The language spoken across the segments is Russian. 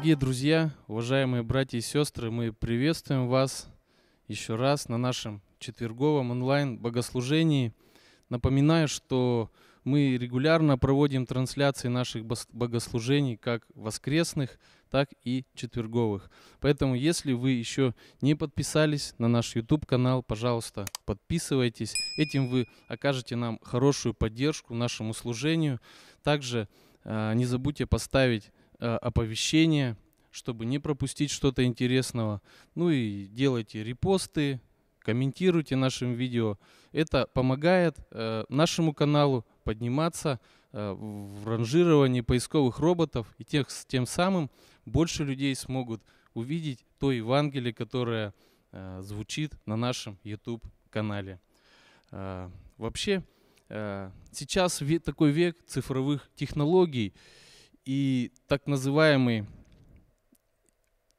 Дорогие друзья, уважаемые братья и сестры, мы приветствуем вас еще раз на нашем четверговом онлайн-богослужении. Напоминаю, что мы регулярно проводим трансляции наших богослужений, как воскресных, так и четверговых. Поэтому, если вы еще не подписались на наш YouTube-канал, пожалуйста, подписывайтесь. Этим вы окажете нам хорошую поддержку нашему служению. Также э, не забудьте поставить Э, оповещения, чтобы не пропустить что-то интересного. Ну и делайте репосты, комментируйте нашим видео. Это помогает э, нашему каналу подниматься э, в ранжировании поисковых роботов, и тех, тем самым больше людей смогут увидеть то Евангелие, которое звучит на нашем YouTube-канале. вообще, сейчас такой век цифровых технологий, и так называемый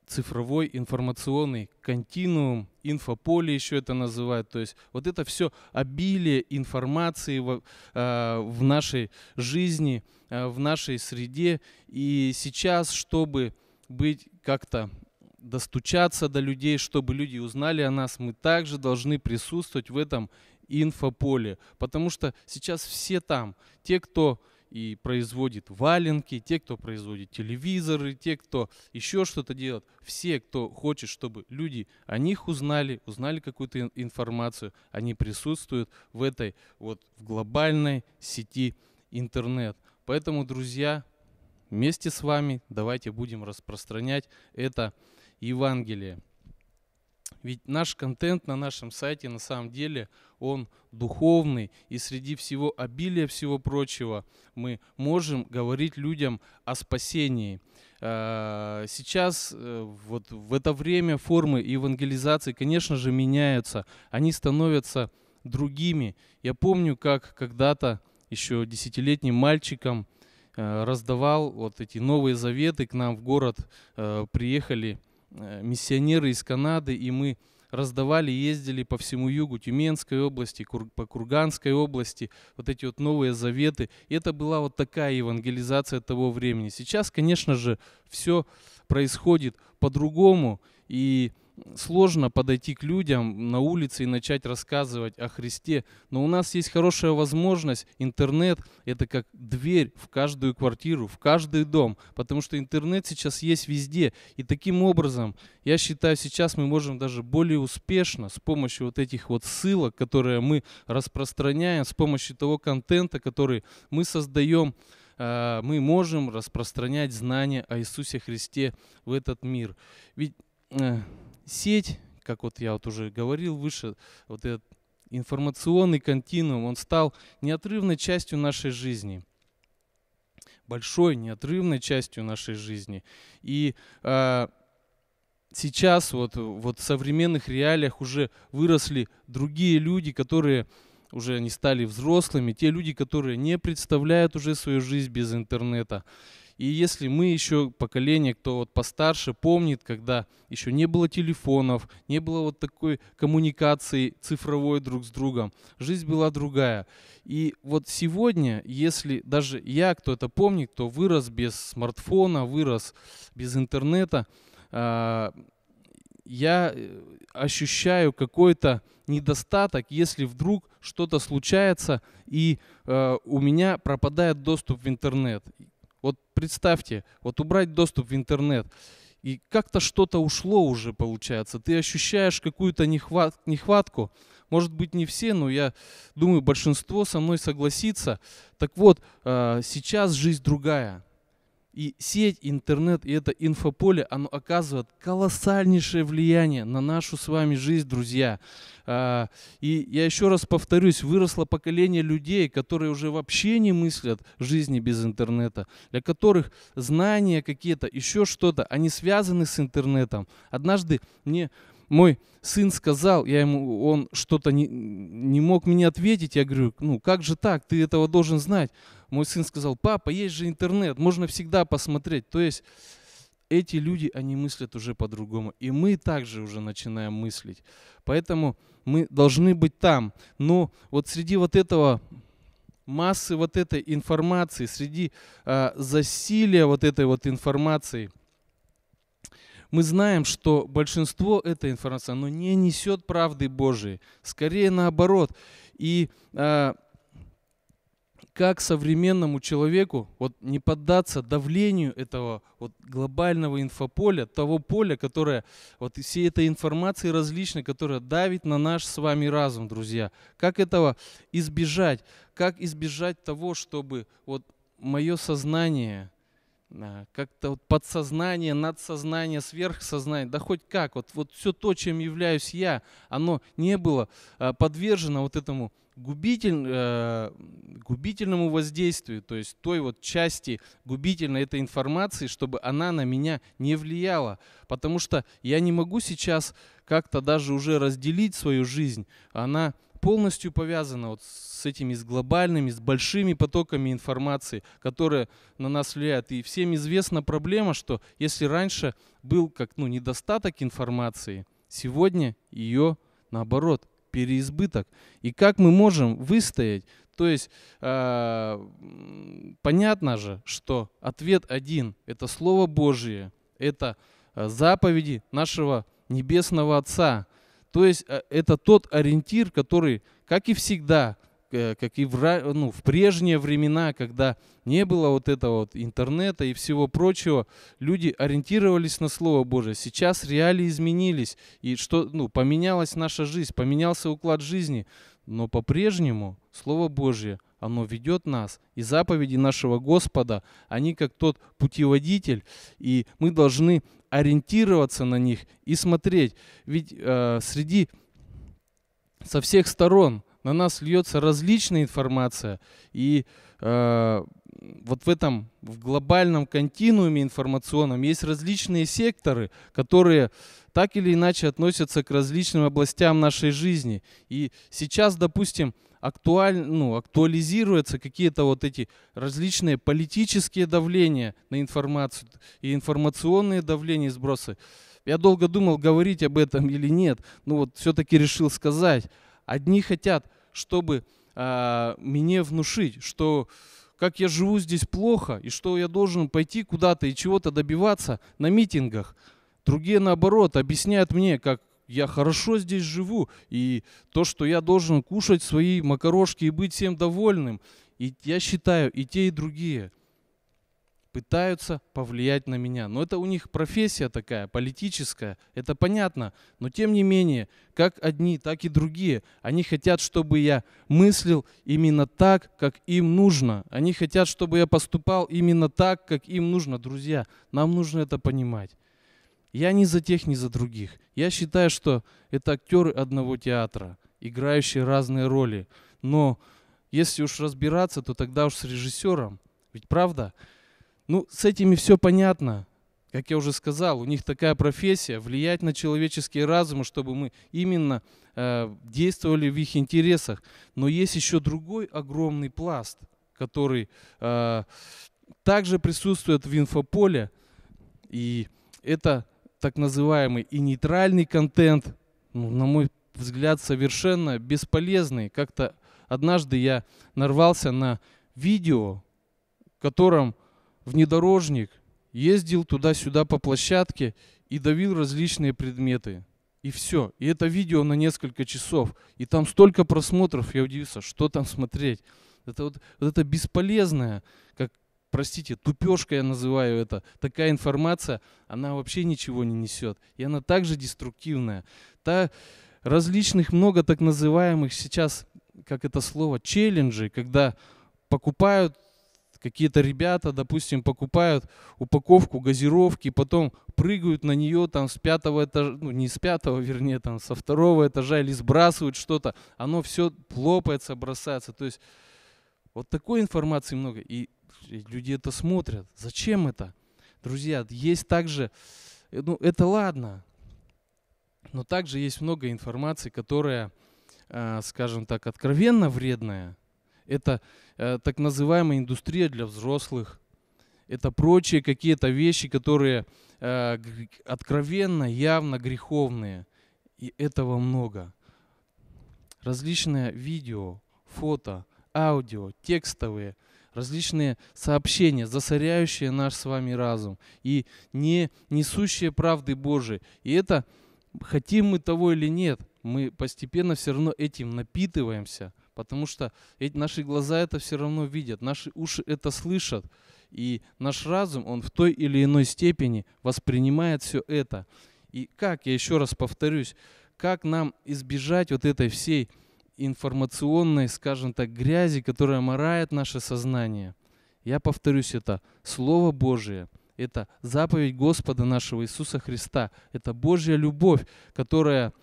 цифровой информационный континуум, инфополе еще это называют. То есть вот это все обилие информации в, а, в нашей жизни, а, в нашей среде. И сейчас, чтобы быть как-то достучаться до людей, чтобы люди узнали о нас, мы также должны присутствовать в этом инфополе. Потому что сейчас все там. Те, кто и производит валенки, те, кто производит телевизоры, те, кто еще что-то делает, все, кто хочет, чтобы люди о них узнали, узнали какую-то информацию, они присутствуют в этой вот в глобальной сети интернет. Поэтому, друзья, вместе с вами давайте будем распространять это Евангелие. Ведь наш контент на нашем сайте на самом деле он духовный. И среди всего обилия, всего прочего, мы можем говорить людям о спасении. А, сейчас, э, вот в это время формы евангелизации, конечно же, меняются. Они становятся другими. Я помню, как когда-то еще десятилетним мальчиком э, раздавал вот эти новые заветы к нам в город э, приехали Э, миссионеры из Канады, и мы раздавали, ездили по всему югу Тюменской области, Кур, по Курганской области, вот эти вот новые заветы. И это была вот такая евангелизация того времени. Сейчас, конечно же, все происходит по-другому, и сложно подойти к людям на улице и начать рассказывать о Христе, но у нас есть хорошая возможность. Интернет – это как дверь в каждую квартиру, в каждый дом, потому что интернет сейчас есть везде. И таким образом, я считаю, сейчас мы можем даже более успешно с помощью вот этих вот ссылок, которые мы распространяем, с помощью того контента, который мы создаем, э, мы можем распространять знания о Иисусе Христе в этот мир. Ведь э, сеть, как вот я вот уже говорил выше, вот этот информационный континуум, он стал неотрывной частью нашей жизни – большой, неотрывной частью нашей жизни. И э, сейчас вот, вот в современных реалиях уже выросли другие люди, которые уже не стали взрослыми, те люди, которые не представляют уже свою жизнь без интернета. И если мы еще поколение, кто вот постарше, помнит, когда еще не было телефонов, не было вот такой коммуникации цифровой друг с другом, жизнь была другая. И вот сегодня, если даже я, кто это помнит, кто вырос без смартфона, вырос без интернета, а, я э, ощущаю какой-то недостаток, если вдруг что-то случается и э, у меня пропадает доступ в интернет. Вот представьте, вот убрать доступ в интернет, и как-то что-то ушло уже, получается. Ты ощущаешь какую-то нехват, нехватку. Может быть, не все, но я думаю, большинство со мной согласится. Так вот, а, сейчас жизнь другая. И сеть, интернет и это инфополе, оно оказывает колоссальнейшее влияние на нашу с вами жизнь, друзья. А, и я еще раз повторюсь, выросло поколение людей, которые уже вообще не мыслят жизни без интернета, для которых знания какие-то, еще что-то, они связаны с интернетом. Однажды мне мой сын сказал, я ему, он что-то не, не мог мне ответить. Я говорю, ну как же так, ты этого должен знать. Мой сын сказал, папа, есть же интернет, можно всегда посмотреть. То есть эти люди, они мыслят уже по-другому. И мы также уже начинаем мыслить. Поэтому мы должны быть там. Но вот среди вот этого массы вот этой информации, среди э, засилия вот этой вот информации – мы знаем, что большинство этой информации, оно не несет правды Божией, скорее наоборот. И э, как современному человеку вот не поддаться давлению этого вот глобального инфополя, того поля, которое вот всей этой информации различной, которая давит на наш с вами разум, друзья. Как этого избежать? Как избежать того, чтобы вот мое сознание – а, как-то вот подсознание, надсознание, сверхсознание, да хоть как, вот, вот все то, чем являюсь я, оно не было а, подвержено вот этому губитель, э, губительному воздействию, то есть той вот части губительной этой информации, чтобы она на меня не влияла. Потому что я не могу сейчас как-то даже уже разделить свою жизнь. Она полностью повязана вот с этими с глобальными, с большими потоками информации, которые на нас влияют. И всем известна проблема, что если раньше был как ну, недостаток информации, сегодня ее наоборот переизбыток. И как мы можем выстоять? То есть э, понятно же, что ответ один – это Слово Божие, это а, заповеди нашего Небесного Отца – то есть э, это тот ориентир, который, как и всегда, э, как и в, ну, в прежние времена, когда не было вот этого вот интернета и всего прочего, люди ориентировались на Слово Божие. Сейчас реалии изменились, и что, ну, поменялась наша жизнь, поменялся уклад жизни, но по-прежнему Слово Божье – оно ведет нас, и заповеди нашего Господа, они как тот путеводитель, и мы должны ориентироваться на них и смотреть. Ведь э, среди, со всех сторон на нас льется различная информация, и э, вот в этом, в глобальном континууме информационном есть различные секторы, которые так или иначе относятся к различным областям нашей жизни. И сейчас, допустим, актуаль, ну, актуализируются какие-то вот эти различные политические давления на информацию и информационные давления и сбросы. Я долго думал, говорить об этом или нет, но вот все-таки решил сказать. Одни хотят, чтобы э, мне внушить, что как я живу здесь плохо, и что я должен пойти куда-то и чего-то добиваться на митингах. Другие, наоборот, объясняют мне, как я хорошо здесь живу, и то, что я должен кушать свои макарошки и быть всем довольным, и я считаю, и те, и другие пытаются повлиять на меня. Но это у них профессия такая, политическая, это понятно. Но тем не менее, как одни, так и другие, они хотят, чтобы я мыслил именно так, как им нужно. Они хотят, чтобы я поступал именно так, как им нужно. Друзья, нам нужно это понимать. Я ни за тех, ни за других. Я считаю, что это актеры одного театра, играющие разные роли. Но если уж разбираться, то тогда уж с режиссером. Ведь правда? Ну, с этими все понятно. Как я уже сказал, у них такая профессия влиять на человеческие разумы, чтобы мы именно э, действовали в их интересах. Но есть еще другой огромный пласт, который э, также присутствует в инфополе. И это так называемый и нейтральный контент, ну, на мой взгляд, совершенно бесполезный. Как-то однажды я нарвался на видео, в котором внедорожник ездил туда-сюда по площадке и давил различные предметы. И все. И это видео на несколько часов. И там столько просмотров, я удивился, что там смотреть. Это вот, вот это бесполезное, как простите, тупежка я называю это, такая информация, она вообще ничего не несет. И она также деструктивная. Та различных много так называемых сейчас, как это слово, челленджи, когда покупают какие-то ребята, допустим, покупают упаковку газировки, потом прыгают на нее там с пятого этажа, ну не с пятого, вернее, там со второго этажа или сбрасывают что-то, оно все лопается, бросается. То есть вот такой информации много. И люди это смотрят. Зачем это? Друзья, есть также, э, ну это ладно, но также есть много информации, которая, э, скажем так, откровенно вредная. Это э, так называемая индустрия для взрослых. Это прочие какие-то вещи, которые откровенно, явно греховные. И этого много. Различные видео, фото, аудио, текстовые – различные сообщения, засоряющие наш с вами разум и не несущие правды Божией. И это, хотим мы того или нет, мы постепенно все равно этим напитываемся, потому что эти, наши глаза это все равно видят, наши уши это слышат, и наш разум, он в той или иной степени воспринимает все это. И как, я еще раз повторюсь, как нам избежать вот этой всей информационной, скажем так, грязи, которая морает наше сознание. Я повторюсь это. Слово Божие – это заповедь Господа нашего Иисуса Христа. Это Божья любовь, которая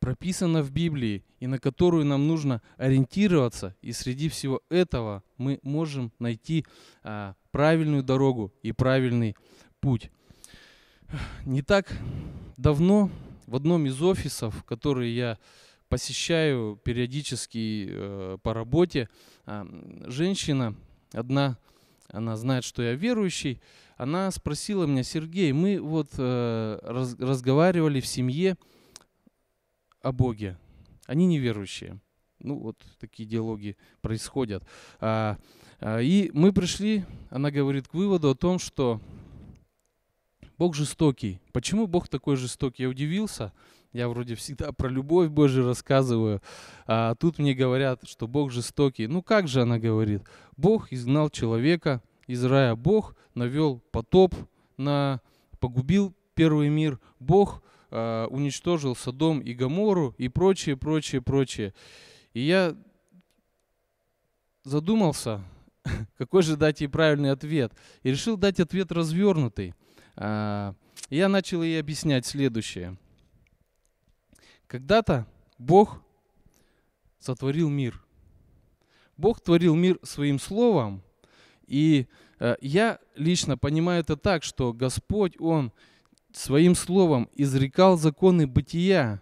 прописана в Библии и на которую нам нужно ориентироваться. И среди всего этого мы можем найти а, правильную дорогу и правильный путь. Не так давно в одном из офисов, который я посещаю периодически э, по работе. Э, женщина одна, она знает, что я верующий, она спросила меня, Сергей, мы вот э, раз, разговаривали в семье о Боге. Они неверующие. Ну вот такие диалоги происходят. А, а, и мы пришли, она говорит, к выводу о том, что Бог жестокий. Почему Бог такой жестокий? Я удивился. Я вроде всегда про любовь Божию рассказываю, а тут мне говорят, что Бог жестокий. Ну как же она говорит? Бог изгнал человека из рая, Бог навел потоп на погубил первый мир, Бог э, уничтожил Содом и Гамору и прочее, прочее, прочее. И я задумался, какой же дать ей правильный ответ, и решил дать ответ развернутый. Э, я начал ей объяснять следующее – когда-то Бог сотворил мир. Бог творил мир своим словом. И э, я лично понимаю это так, что Господь, Он своим словом изрекал законы бытия.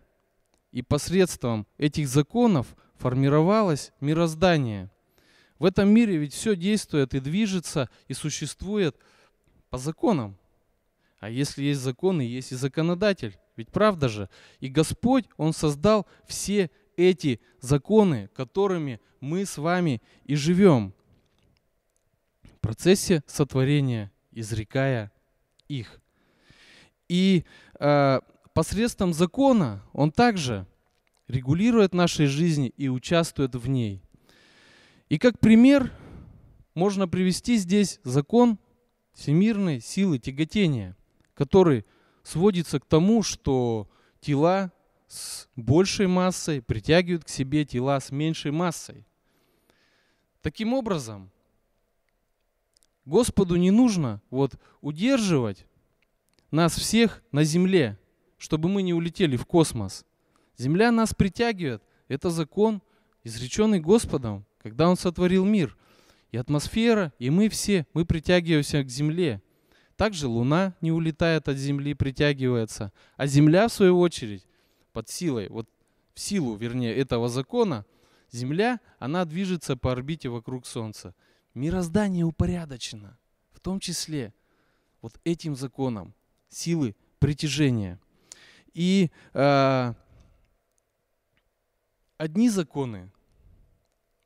И посредством этих законов формировалось мироздание. В этом мире ведь все действует и движется, и существует по законам. А если есть законы, есть и законодатель. Ведь правда же? И Господь, Он создал все эти законы, которыми мы с вами и живем. В процессе сотворения, изрекая их. И э, посредством закона Он также регулирует нашей жизни и участвует в ней. И как пример можно привести здесь закон всемирной силы тяготения, который – сводится к тому, что тела с большей массой притягивают к себе тела с меньшей массой. Таким образом, Господу не нужно вот удерживать нас всех на земле, чтобы мы не улетели в космос. Земля нас притягивает. Это закон, изреченный Господом, когда Он сотворил мир. И атмосфера, и мы все, мы притягиваемся к земле – также Луна не улетает от Земли, притягивается. А Земля, в свою очередь, под силой, вот в силу, вернее, этого закона, Земля, она движется по орбите вокруг Солнца. Мироздание упорядочено, в том числе вот этим законом силы притяжения. И э, одни законы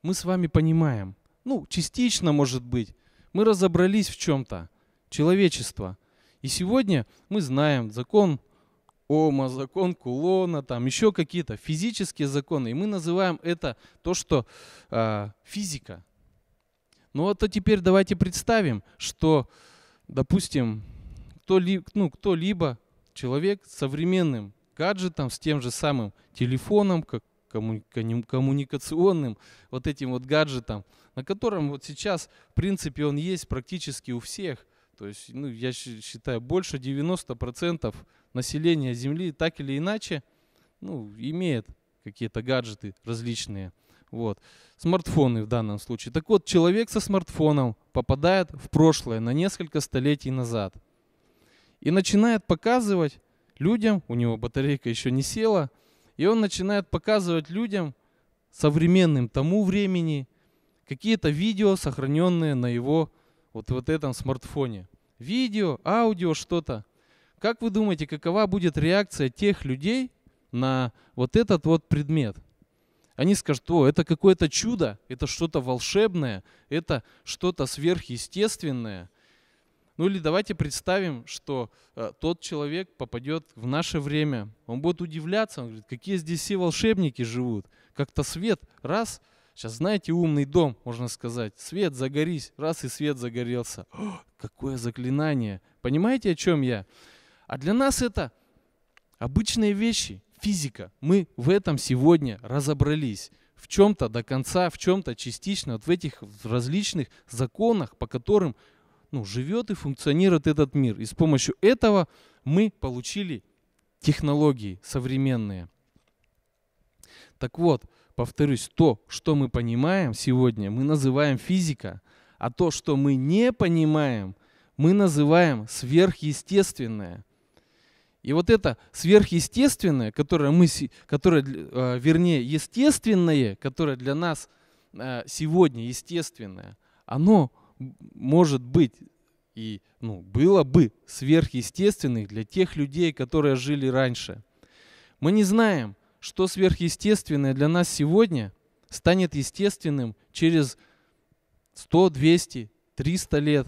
мы с вами понимаем, ну, частично, может быть, мы разобрались в чем-то, человечества. И сегодня мы знаем закон Ома, закон Кулона, там еще какие-то физические законы. И мы называем это то, что э, физика. Ну вот а теперь давайте представим, что, допустим, кто-либо, ну, кто-либо человек с современным гаджетом, с тем же самым телефоном, как комму- коммуникационным вот этим вот гаджетом, на котором вот сейчас, в принципе, он есть практически у всех. То есть, ну, я считаю, больше 90% населения Земли так или иначе ну, имеет какие-то гаджеты различные. Вот. Смартфоны в данном случае. Так вот, человек со смартфоном попадает в прошлое на несколько столетий назад. И начинает показывать людям, у него батарейка еще не села, и он начинает показывать людям, современным тому времени, какие-то видео, сохраненные на его вот в этом смартфоне. Видео, аудио, что-то. Как вы думаете, какова будет реакция тех людей на вот этот вот предмет? Они скажут, о, это какое-то чудо, это что-то волшебное, это что-то сверхъестественное. Ну или давайте представим, что э, тот человек попадет в наше время. Он будет удивляться, он говорит, какие здесь все волшебники живут. Как-то свет раз Сейчас, знаете, умный дом, можно сказать. Свет, загорись. Раз и свет загорелся. О, какое заклинание. Понимаете, о чем я? А для нас это обычные вещи, физика. Мы в этом сегодня разобрались. В чем-то до конца, в чем-то частично. Вот в этих различных законах, по которым ну, живет и функционирует этот мир. И с помощью этого мы получили технологии современные. Так вот, повторюсь, то, что мы понимаем сегодня, мы называем физика, а то, что мы не понимаем, мы называем сверхъестественное. И вот это сверхъестественное, которое мы, которое, э, вернее, естественное, которое для нас э, сегодня естественное, оно может быть и ну, было бы сверхъестественным для тех людей, которые жили раньше. Мы не знаем, что сверхъестественное для нас сегодня станет естественным через 100, 200, 300 лет.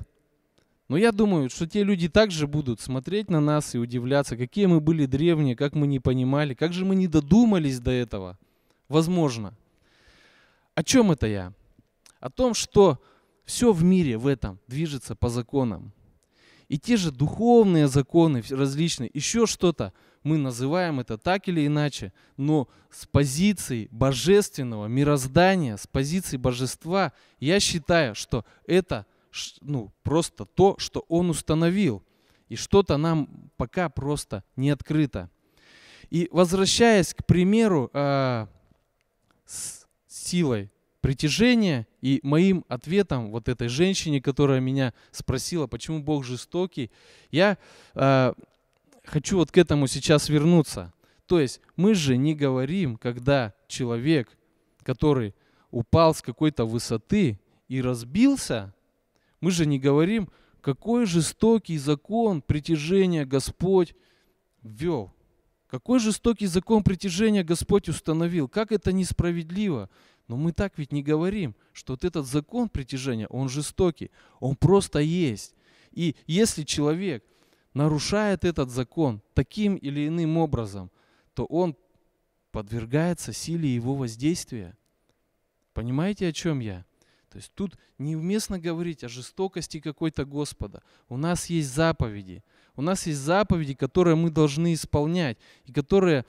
Но я думаю, что те люди также будут смотреть на нас и удивляться, какие мы были древние, как мы не понимали, как же мы не додумались до этого. Возможно. О чем это я? О том, что все в мире в этом движется по законам. И те же духовные законы различные, еще что-то – мы называем это так или иначе, но с позиции божественного мироздания, с позиции божества, я считаю, что это ну, просто то, что он установил. И что-то нам пока просто не открыто. И возвращаясь к примеру э, с силой притяжения и моим ответом вот этой женщине, которая меня спросила, почему Бог жестокий, я э, хочу вот к этому сейчас вернуться. То есть мы же не говорим, когда человек, который упал с какой-то высоты и разбился, мы же не говорим, какой жестокий закон притяжения Господь ввел. Какой жестокий закон притяжения Господь установил. Как это несправедливо. Но мы так ведь не говорим, что вот этот закон притяжения, он жестокий. Он просто есть. И если человек нарушает этот закон таким или иным образом, то он подвергается силе его воздействия. Понимаете, о чем я? То есть тут неуместно говорить о жестокости какой-то Господа. У нас есть заповеди. У нас есть заповеди, которые мы должны исполнять. И которые,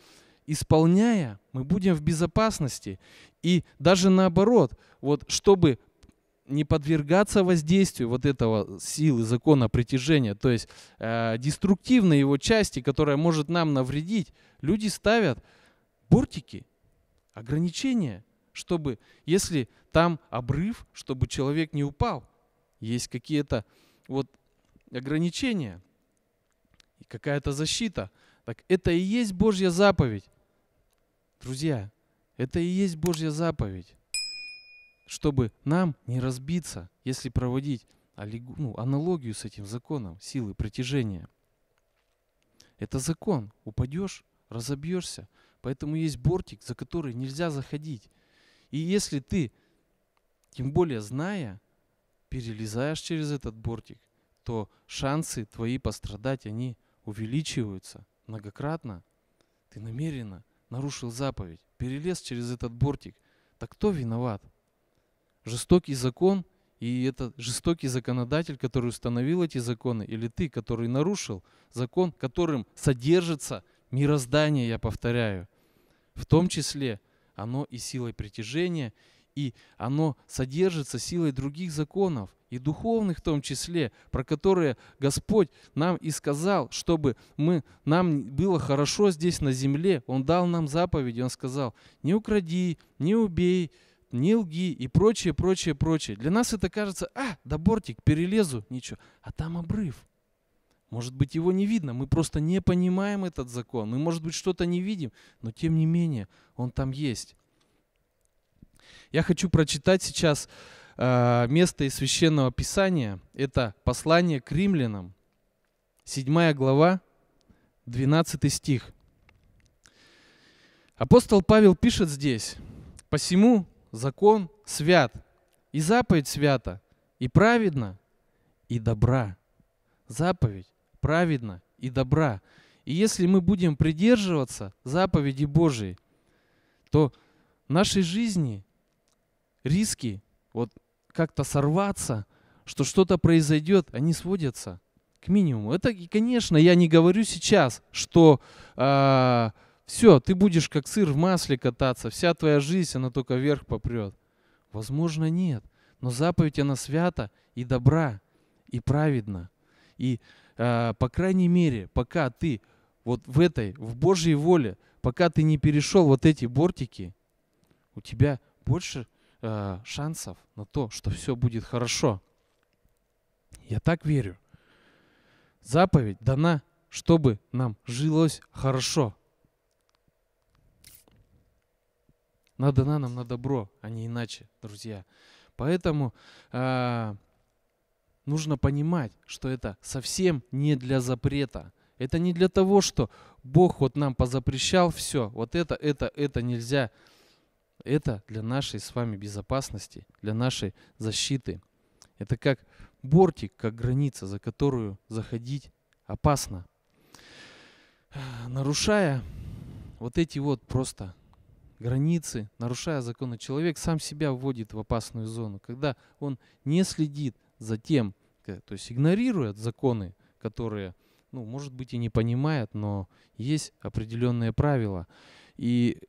исполняя, мы будем в безопасности. И даже наоборот, вот чтобы не подвергаться воздействию вот этого силы закона притяжения, то есть э, деструктивной его части, которая может нам навредить, люди ставят бортики, ограничения, чтобы, если там обрыв, чтобы человек не упал, есть какие-то вот ограничения и какая-то защита. Так это и есть Божья заповедь. Друзья, это и есть Божья заповедь чтобы нам не разбиться, если проводить ну, аналогию с этим законом силы притяжения. Это закон. Упадешь, разобьешься. Поэтому есть бортик, за который нельзя заходить. И если ты, тем более зная, перелезаешь через этот бортик, то шансы твои пострадать, они увеличиваются многократно. Ты намеренно нарушил заповедь, перелез через этот бортик. Так кто виноват? жестокий закон, и этот жестокий законодатель, который установил эти законы, или ты, который нарушил закон, которым содержится мироздание, я повторяю. В том числе оно и силой притяжения, и оно содержится силой других законов, и духовных в том числе, про которые Господь нам и сказал, чтобы мы, нам было хорошо здесь на земле. Он дал нам заповеди, Он сказал, не укради, не убей, не лги и прочее, прочее, прочее. Для нас это кажется, а, да бортик, перелезу, ничего. А там обрыв. Может быть, его не видно, мы просто не понимаем этот закон, мы, может быть, что-то не видим, но тем не менее, он там есть. Я хочу прочитать сейчас э, место из Священного Писания. Это послание к римлянам, 7 глава, 12 стих. Апостол Павел пишет здесь, «Посему, закон свят, и заповедь свята, и праведна, и добра. Заповедь праведна и добра. И если мы будем придерживаться заповеди Божией, то в нашей жизни риски вот как-то сорваться, что что-то произойдет, они сводятся к минимуму. Это, конечно, я не говорю сейчас, что э, все, ты будешь как сыр в масле кататься, вся твоя жизнь, она только вверх попрет. Возможно, нет, но заповедь, она свята и добра, и праведна. И, э, по крайней мере, пока ты вот в этой, в Божьей воле, пока ты не перешел вот эти бортики, у тебя больше э, шансов на то, что все будет хорошо. Я так верю. Заповедь дана, чтобы нам жилось хорошо. Надо на нам на добро, а не иначе, друзья. Поэтому э, нужно понимать, что это совсем не для запрета. Это не для того, что Бог вот нам позапрещал все, вот это, это, это нельзя. Это для нашей с вами безопасности, для нашей защиты. Это как бортик, как граница, за которую заходить опасно. Нарушая вот эти вот просто границы, нарушая законы, человек сам себя вводит в опасную зону, когда он не следит за тем, то есть игнорирует законы, которые, ну, может быть, и не понимает, но есть определенные правила. И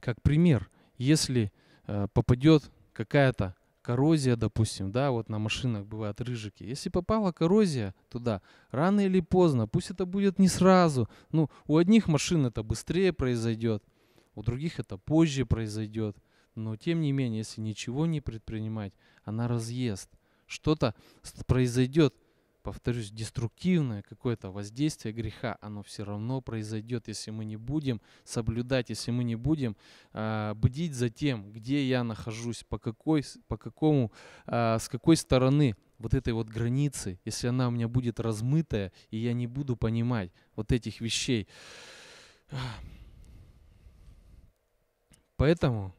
как пример, если э, попадет какая-то коррозия, допустим, да, вот на машинах бывают рыжики. Если попала коррозия туда, рано или поздно, пусть это будет не сразу, ну, у одних машин это быстрее произойдет, у других это позже произойдет. Но тем не менее, если ничего не предпринимать, она разъест. Что-то произойдет, повторюсь, деструктивное какое-то воздействие греха, оно все равно произойдет, если мы не будем соблюдать, если мы не будем э, бдить за тем, где я нахожусь, по какой, по какому, э, с какой стороны вот этой вот границы, если она у меня будет размытая, и я не буду понимать вот этих вещей. Поэтому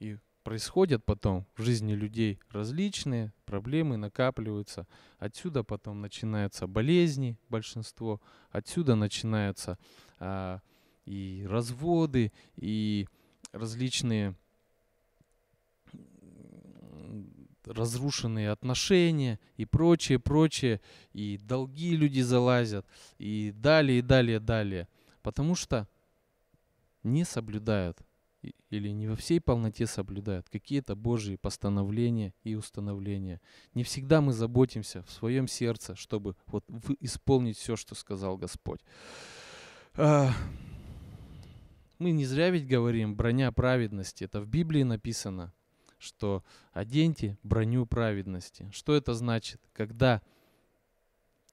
и происходят потом в жизни людей различные проблемы, накапливаются. Отсюда потом начинаются болезни, большинство. Отсюда начинаются а, и разводы, и различные разрушенные отношения и прочее, прочее, и долги люди залазят, и далее, и далее, далее. Потому что не соблюдают или не во всей полноте соблюдают какие-то Божьи постановления и установления. Не всегда мы заботимся в своем сердце, чтобы вот исполнить все, что сказал Господь. Мы не зря ведь говорим «броня праведности». Это в Библии написано, что «оденьте броню праведности». Что это значит? Когда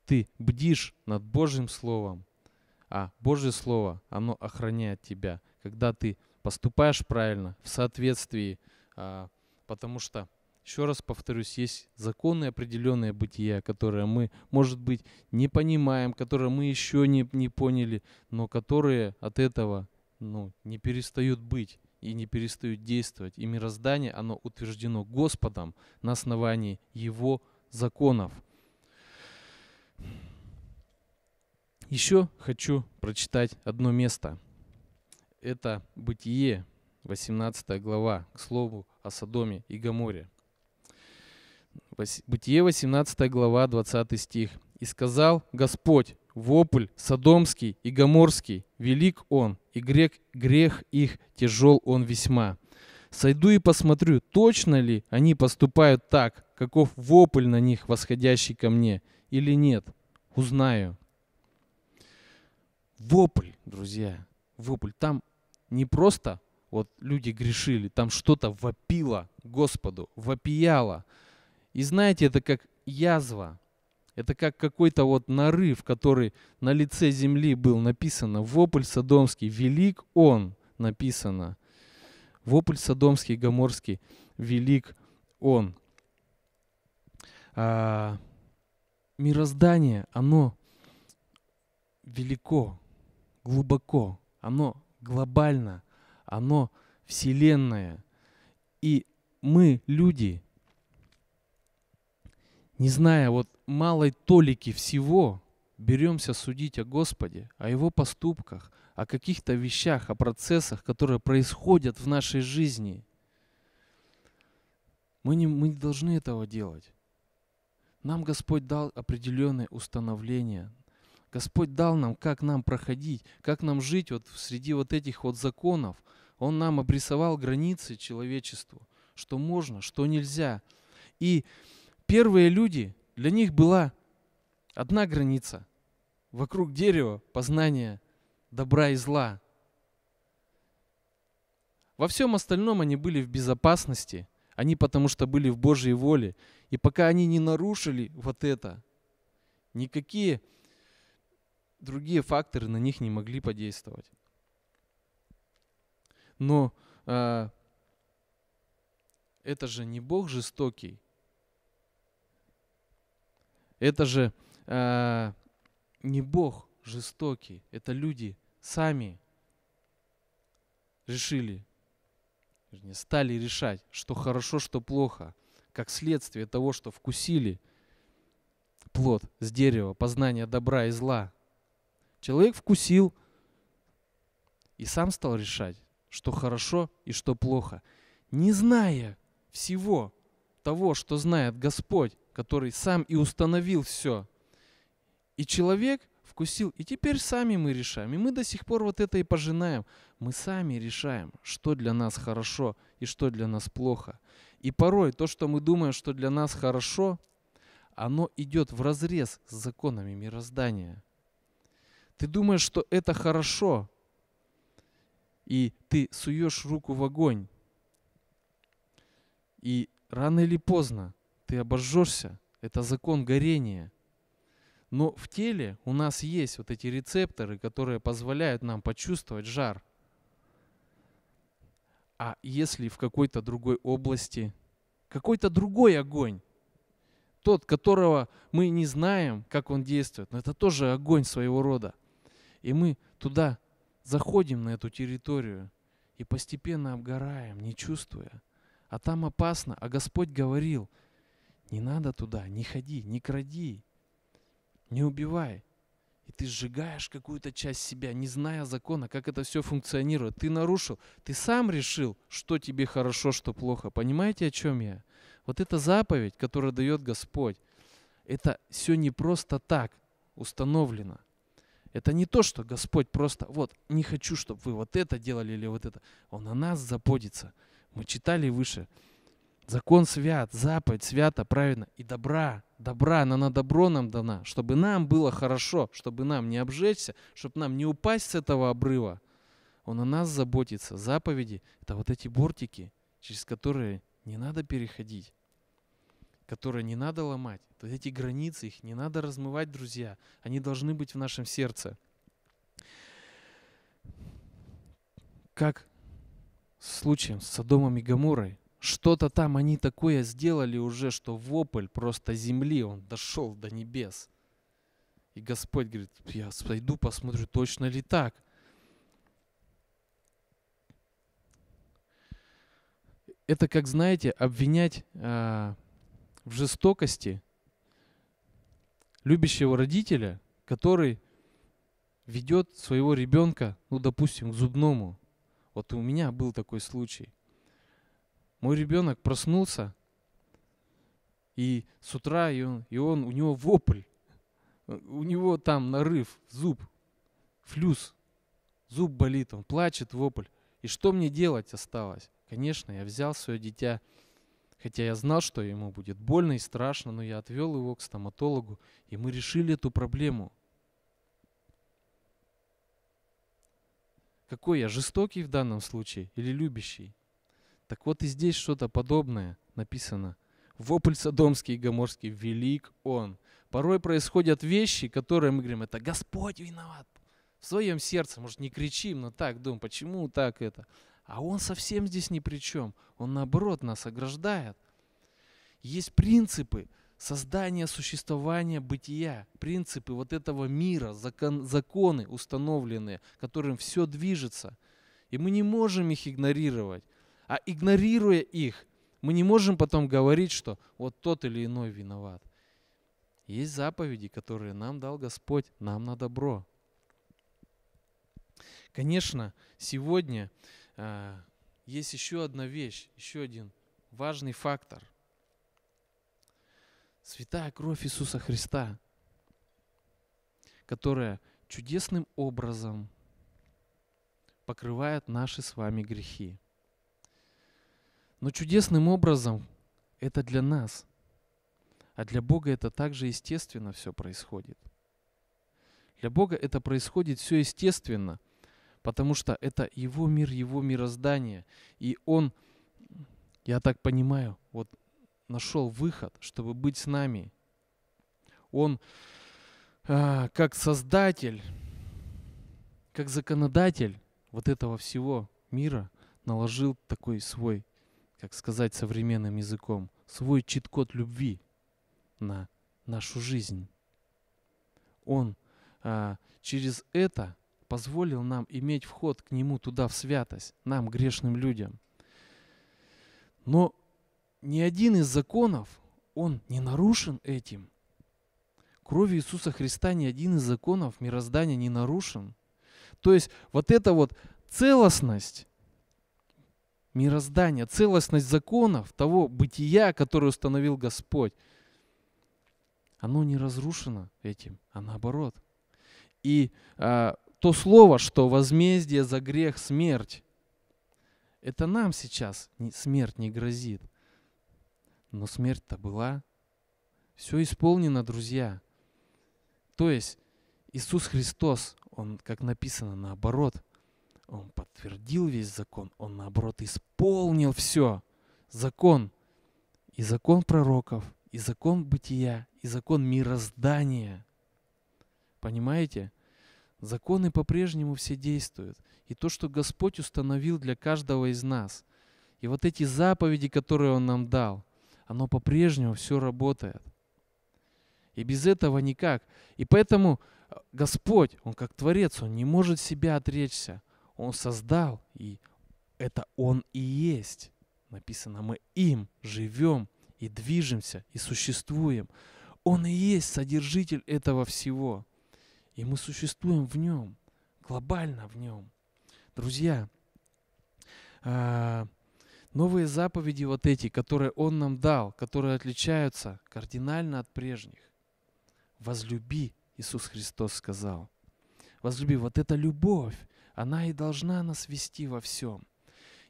ты бдишь над Божьим Словом, а Божье Слово, оно охраняет тебя. Когда ты поступаешь правильно, в соответствии, а, потому что, еще раз повторюсь, есть законы определенные бытия, которые мы, может быть, не понимаем, которые мы еще не, не поняли, но которые от этого ну, не перестают быть и не перестают действовать. И мироздание, оно утверждено Господом на основании Его законов. Еще хочу прочитать одно место – это Бытие, 18 глава, к слову о Содоме и Гаморе. Бытие, 18 глава, 20 стих. «И сказал Господь, вопль Содомский и Гоморский, велик он, и грех, грех их тяжел он весьма. Сойду и посмотрю, точно ли они поступают так, каков вопль на них, восходящий ко мне, или нет. Узнаю». Вопль, друзья, вопль. Там не просто вот люди грешили, там что-то вопило Господу, вопияло. И знаете, это как язва, это как какой-то вот нарыв, который на лице земли был написано. Вопль Содомский, велик он, написано. Вопль Содомский, Гоморский, велик он. А, мироздание, оно велико, глубоко, оно глобально, оно вселенное. И мы, люди, не зная вот малой толики всего, беремся судить о Господе, о Его поступках, о каких-то вещах, о процессах, которые происходят в нашей жизни. Мы не, мы не должны этого делать. Нам Господь дал определенные установления, Господь дал нам, как нам проходить, как нам жить вот среди вот этих вот законов. Он нам обрисовал границы человечеству, что можно, что нельзя. И первые люди, для них была одна граница. Вокруг дерева познания добра и зла. Во всем остальном они были в безопасности. Они потому что были в Божьей воле. И пока они не нарушили вот это, никакие другие факторы на них не могли подействовать. Но э, это же не Бог жестокий. Это же э, не Бог жестокий. Это люди сами решили, вернее, стали решать, что хорошо, что плохо, как следствие того, что вкусили плод с дерева познания добра и зла – Человек вкусил и сам стал решать, что хорошо и что плохо, не зная всего того, что знает Господь, который сам и установил все. И человек вкусил, и теперь сами мы решаем. И мы до сих пор вот это и пожинаем. Мы сами решаем, что для нас хорошо и что для нас плохо. И порой то, что мы думаем, что для нас хорошо, оно идет в разрез с законами мироздания – ты думаешь, что это хорошо, и ты суешь руку в огонь. И рано или поздно ты обожжешься. Это закон горения. Но в теле у нас есть вот эти рецепторы, которые позволяют нам почувствовать жар. А если в какой-то другой области какой-то другой огонь, тот, которого мы не знаем, как он действует, но это тоже огонь своего рода. И мы туда заходим на эту территорию и постепенно обгораем, не чувствуя. А там опасно. А Господь говорил, не надо туда, не ходи, не кради, не убивай. И ты сжигаешь какую-то часть себя, не зная закона, как это все функционирует. Ты нарушил, ты сам решил, что тебе хорошо, что плохо. Понимаете, о чем я? Вот эта заповедь, которую дает Господь, это все не просто так установлено. Это не то, что Господь просто, вот, не хочу, чтобы вы вот это делали или вот это. Он о нас заботится. Мы читали выше. Закон свят, заповедь свята, правильно, и добра, добра, она на добро нам дана, чтобы нам было хорошо, чтобы нам не обжечься, чтобы нам не упасть с этого обрыва. Он о нас заботится. Заповеди – это вот эти бортики, через которые не надо переходить, которые не надо ломать. Вот эти границы, их не надо размывать, друзья. Они должны быть в нашем сердце. Как с случаем с Содомом и Гаморой. Что-то там они такое сделали уже, что вопль просто земли, он дошел до небес. И Господь говорит, я пойду посмотрю, точно ли так. Это как, знаете, обвинять э, в жестокости любящего родителя, который ведет своего ребенка, ну, допустим, к зубному. Вот у меня был такой случай. Мой ребенок проснулся, и с утра, и он, и он у него вопль, у него там нарыв, зуб, флюс, зуб болит, он плачет, вопль. И что мне делать осталось? Конечно, я взял свое дитя, Хотя я знал, что ему будет больно и страшно, но я отвел его к стоматологу, и мы решили эту проблему. Какой я, жестокий в данном случае или любящий? Так вот и здесь что-то подобное написано. Вопль Содомский и Гоморский, велик он. Порой происходят вещи, которые мы говорим, это Господь виноват. В своем сердце, может, не кричим, но так думаем, почему так это? А он совсем здесь ни при чем. Он наоборот нас ограждает. Есть принципы создания, существования, бытия, принципы вот этого мира, закон, законы установленные, которым все движется. И мы не можем их игнорировать. А игнорируя их, мы не можем потом говорить, что вот тот или иной виноват. Есть заповеди, которые нам дал Господь, нам на добро. Конечно, сегодня а, есть еще одна вещь, еще один важный фактор. Святая кровь Иисуса Христа, которая чудесным образом покрывает наши с вами грехи. Но чудесным образом это для нас, а для Бога это также естественно все происходит. Для Бога это происходит все естественно – потому что это его мир, его мироздание. И он, я так понимаю, вот нашел выход, чтобы быть с нами. Он э, как создатель, как законодатель вот этого всего мира наложил такой свой, как сказать современным языком, свой чит-код любви на нашу жизнь. Он а, через это позволил нам иметь вход к Нему туда в святость, нам, грешным людям. Но ни один из законов, он не нарушен этим. Кровью Иисуса Христа ни один из законов мироздания не нарушен. То есть вот эта вот целостность мироздания, целостность законов, того бытия, которое установил Господь, оно не разрушено этим, а наоборот. И а, то слово, что возмездие за грех – смерть. Это нам сейчас смерть не грозит. Но смерть-то была. Все исполнено, друзья. То есть Иисус Христос, Он, как написано, наоборот, Он подтвердил весь закон, Он, наоборот, исполнил все. Закон. И закон пророков, и закон бытия, и закон мироздания. Понимаете? Законы по-прежнему все действуют. И то, что Господь установил для каждого из нас. И вот эти заповеди, которые Он нам дал, оно по-прежнему все работает. И без этого никак. И поэтому э, Господь, Он как Творец, Он не может себя отречься. Он создал, и это Он и есть. Написано, мы им живем и движемся, и существуем. Он и есть содержитель этого всего. И мы существуем в нем, глобально в нем. Друзья, а, новые заповеди вот эти, которые Он нам дал, которые отличаются кардинально от прежних. Возлюби, Иисус Христос сказал. Возлюби, вот эта любовь, она и должна нас вести во всем.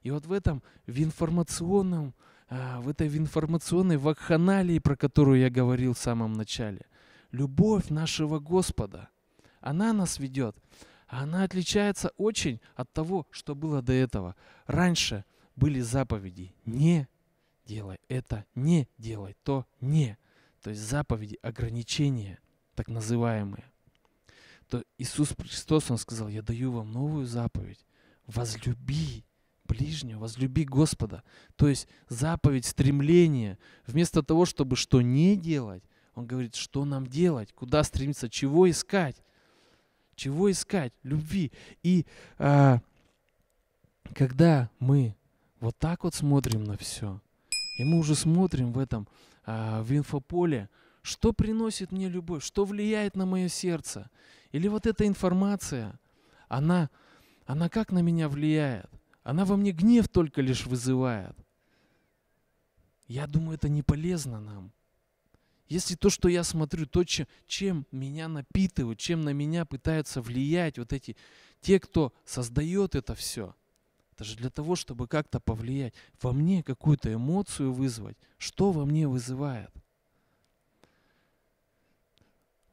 И вот в этом, в информационном, а, в этой в информационной вакханалии, про которую я говорил в самом начале, любовь нашего Господа – она нас ведет. Она отличается очень от того, что было до этого. Раньше были заповеди «не делай это», «не делай то», «не». То есть заповеди, ограничения, так называемые. То Иисус Христос, Он сказал, «Я даю вам новую заповедь. Возлюби ближнего, возлюби Господа. То есть заповедь стремления. Вместо того, чтобы что не делать, он говорит, что нам делать, куда стремиться, чего искать чего искать? Любви. И а, когда мы вот так вот смотрим на все, и мы уже смотрим в этом, а, в инфополе, что приносит мне любовь, что влияет на мое сердце, или вот эта информация, она, она как на меня влияет? Она во мне гнев только лишь вызывает. Я думаю, это не полезно нам если то, что я смотрю, то, чем меня напитывают, чем на меня пытаются влиять вот эти, те, кто создает это все, это же для того, чтобы как-то повлиять, во мне какую-то эмоцию вызвать, что во мне вызывает.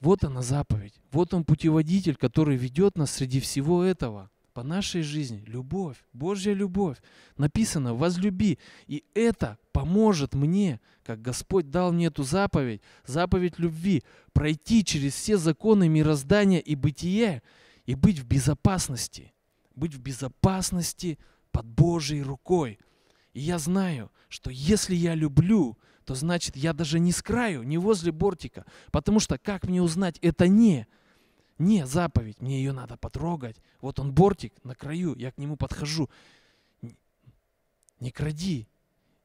Вот она заповедь, вот он путеводитель, который ведет нас среди всего этого – по нашей жизни любовь, Божья любовь. Написано «возлюби». И это поможет мне, как Господь дал мне эту заповедь, заповедь любви, пройти через все законы мироздания и бытия и быть в безопасности. Быть в безопасности под Божьей рукой. И я знаю, что если я люблю, то значит я даже не с краю, не возле бортика. Потому что как мне узнать это «не»? Не, заповедь, мне ее надо потрогать. Вот он бортик на краю, я к нему подхожу. Не кради,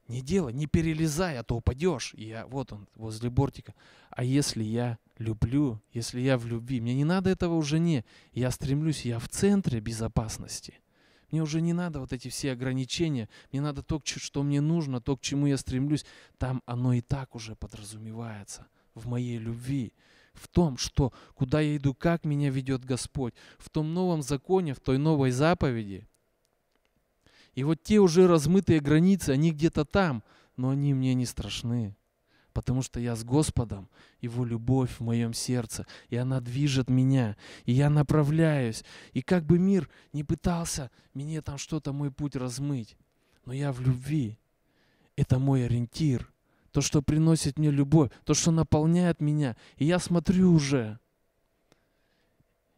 не делай, не перелезай, а то упадешь. И я, вот он, возле бортика. А если я люблю, если я в любви, мне не надо этого уже не. Я стремлюсь, я в центре безопасности. Мне уже не надо вот эти все ограничения. Мне надо то, что мне нужно, то, к чему я стремлюсь. Там оно и так уже подразумевается в моей любви в том, что куда я иду, как меня ведет Господь, в том новом законе, в той новой заповеди. И вот те уже размытые границы, они где-то там, но они мне не страшны, потому что я с Господом, Его любовь в моем сердце, и она движет меня, и я направляюсь. И как бы мир не пытался мне там что-то, мой путь размыть, но я в любви. Это мой ориентир – то, что приносит мне любовь, то, что наполняет меня. И я смотрю уже.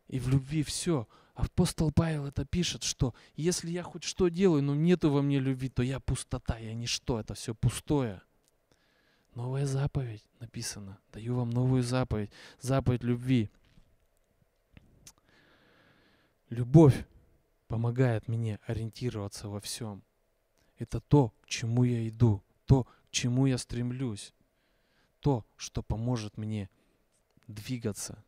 И в любви все. Апостол Павел это пишет, что если я хоть что делаю, но нету во мне любви, то я пустота, я ничто, это все пустое. Новая заповедь написана. Даю вам новую заповедь. Заповедь любви. Любовь помогает мне ориентироваться во всем. Это то, к чему я иду, то, чему я стремлюсь, то, что поможет мне двигаться.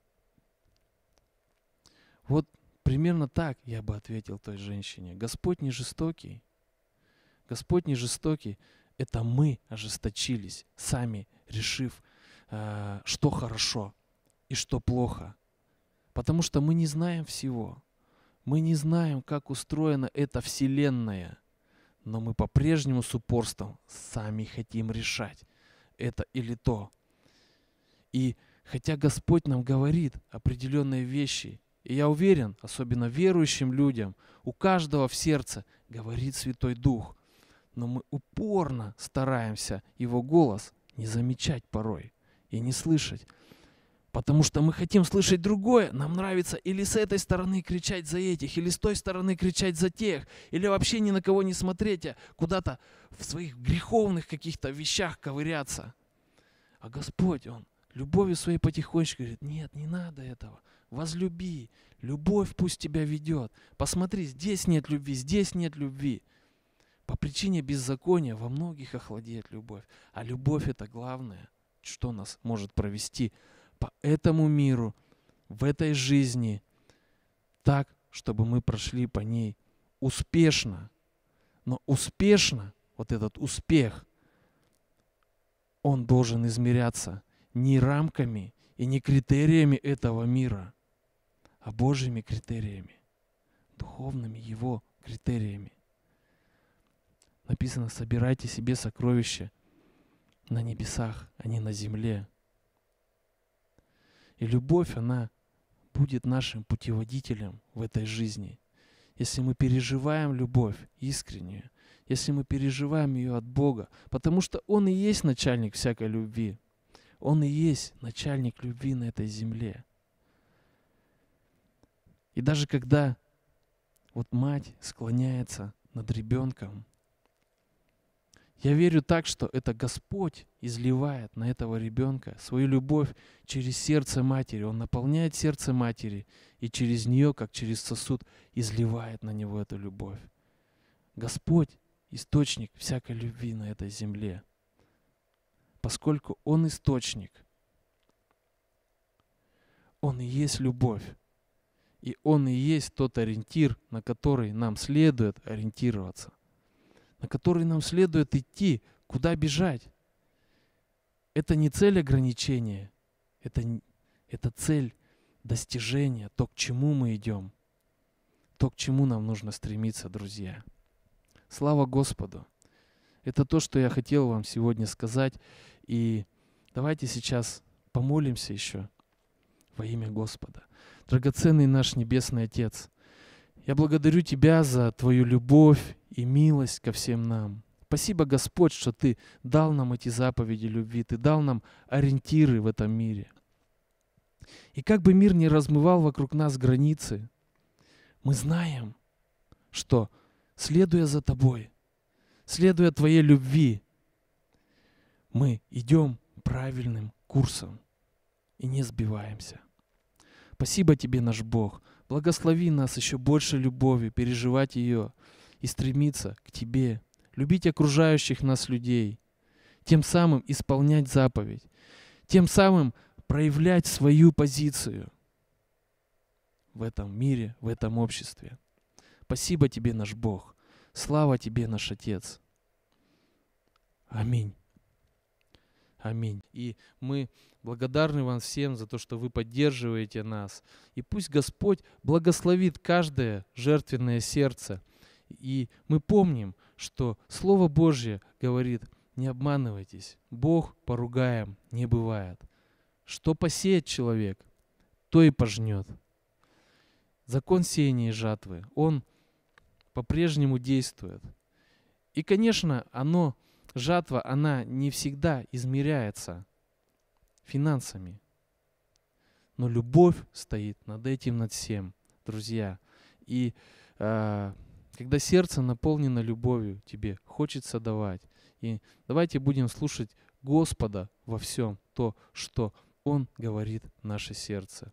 Вот примерно так я бы ответил той женщине. Господь не жестокий. Господь не жестокий. Это мы ожесточились, сами решив, э, что хорошо и что плохо. Потому что мы не знаем всего. Мы не знаем, как устроена эта вселенная – но мы по-прежнему с упорством сами хотим решать это или то. И хотя Господь нам говорит определенные вещи, и я уверен, особенно верующим людям, у каждого в сердце говорит Святой Дух, но мы упорно стараемся Его голос не замечать порой и не слышать потому что мы хотим слышать другое. Нам нравится или с этой стороны кричать за этих, или с той стороны кричать за тех, или вообще ни на кого не смотреть, а куда-то в своих греховных каких-то вещах ковыряться. А Господь, Он любовью своей потихонечку говорит, нет, не надо этого, возлюби, любовь пусть тебя ведет. Посмотри, здесь нет любви, здесь нет любви. По причине беззакония во многих охладеет любовь, а любовь это главное, что нас может провести по этому миру, в этой жизни, так, чтобы мы прошли по ней успешно. Но успешно, вот этот успех, он должен измеряться не рамками и не критериями этого мира, а Божьими критериями, духовными Его критериями. Написано, собирайте себе сокровища на небесах, а не на земле. И любовь, она будет нашим путеводителем в этой жизни. Если мы переживаем любовь искреннюю, если мы переживаем ее от Бога, потому что Он и есть начальник всякой любви. Он и есть начальник любви на этой земле. И даже когда вот мать склоняется над ребенком, я верю так, что это Господь изливает на этого ребенка свою любовь через сердце матери. Он наполняет сердце матери и через нее, как через сосуд, изливает на него эту любовь. Господь – источник всякой любви на этой земле. Поскольку Он источник, Он и есть любовь. И Он и есть тот ориентир, на который нам следует ориентироваться на который нам следует идти, куда бежать. Это не цель ограничения, это, это цель достижения, то, к чему мы идем, то, к чему нам нужно стремиться, друзья. Слава Господу! Это то, что я хотел вам сегодня сказать. И давайте сейчас помолимся еще во имя Господа. Драгоценный наш Небесный Отец – я благодарю Тебя за Твою любовь и милость ко всем нам. Спасибо, Господь, что Ты дал нам эти заповеди любви, Ты дал нам ориентиры в этом мире. И как бы мир не размывал вокруг нас границы, мы знаем, что, следуя за Тобой, следуя Твоей любви, мы идем правильным курсом и не сбиваемся. Спасибо Тебе, наш Бог – Благослови нас еще больше любовью, переживать ее и стремиться к Тебе, любить окружающих нас людей, тем самым исполнять заповедь, тем самым проявлять свою позицию в этом мире, в этом обществе. Спасибо Тебе, наш Бог. Слава Тебе, наш Отец. Аминь. Аминь. И мы Благодарны вам всем за то, что вы поддерживаете нас. И пусть Господь благословит каждое жертвенное сердце. И мы помним, что Слово Божье говорит, не обманывайтесь, Бог поругаем не бывает. Что посеет человек, то и пожнет. Закон сеяния и жатвы, он по-прежнему действует. И, конечно, оно, жатва, она не всегда измеряется – финансами. Но любовь стоит над этим, над всем, друзья. И э, когда сердце наполнено любовью, тебе хочется давать. И давайте будем слушать Господа во всем то, что Он говорит наше сердце.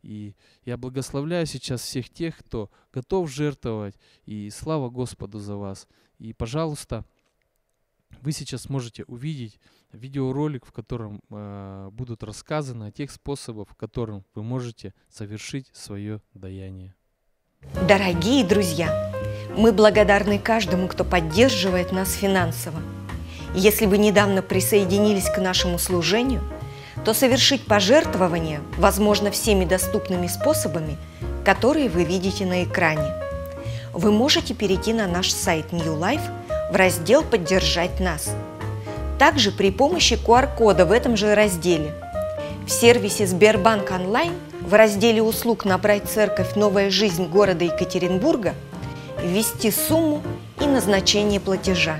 И я благословляю сейчас всех тех, кто готов жертвовать. И слава Господу за вас. И, пожалуйста, вы сейчас можете увидеть видеоролик, в котором э, будут рассказаны о тех способах, которым вы можете совершить свое даяние. Дорогие друзья, мы благодарны каждому, кто поддерживает нас финансово. Если вы недавно присоединились к нашему служению, то совершить пожертвование возможно всеми доступными способами, которые вы видите на экране. Вы можете перейти на наш сайт New Life в раздел «Поддержать нас» – также при помощи QR-кода в этом же разделе. В сервисе Сбербанк Онлайн в разделе «Услуг набрать церковь. Новая жизнь города Екатеринбурга» ввести сумму и назначение платежа,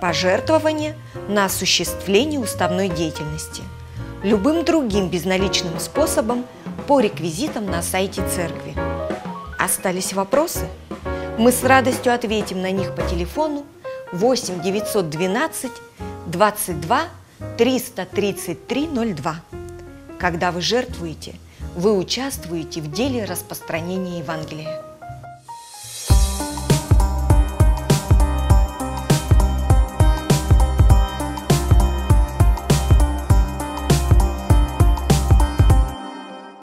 пожертвование на осуществление уставной деятельности, любым другим безналичным способом по реквизитам на сайте церкви. Остались вопросы? Мы с радостью ответим на них по телефону 8 912 22 333 02. Когда вы жертвуете, вы участвуете в деле распространения Евангелия.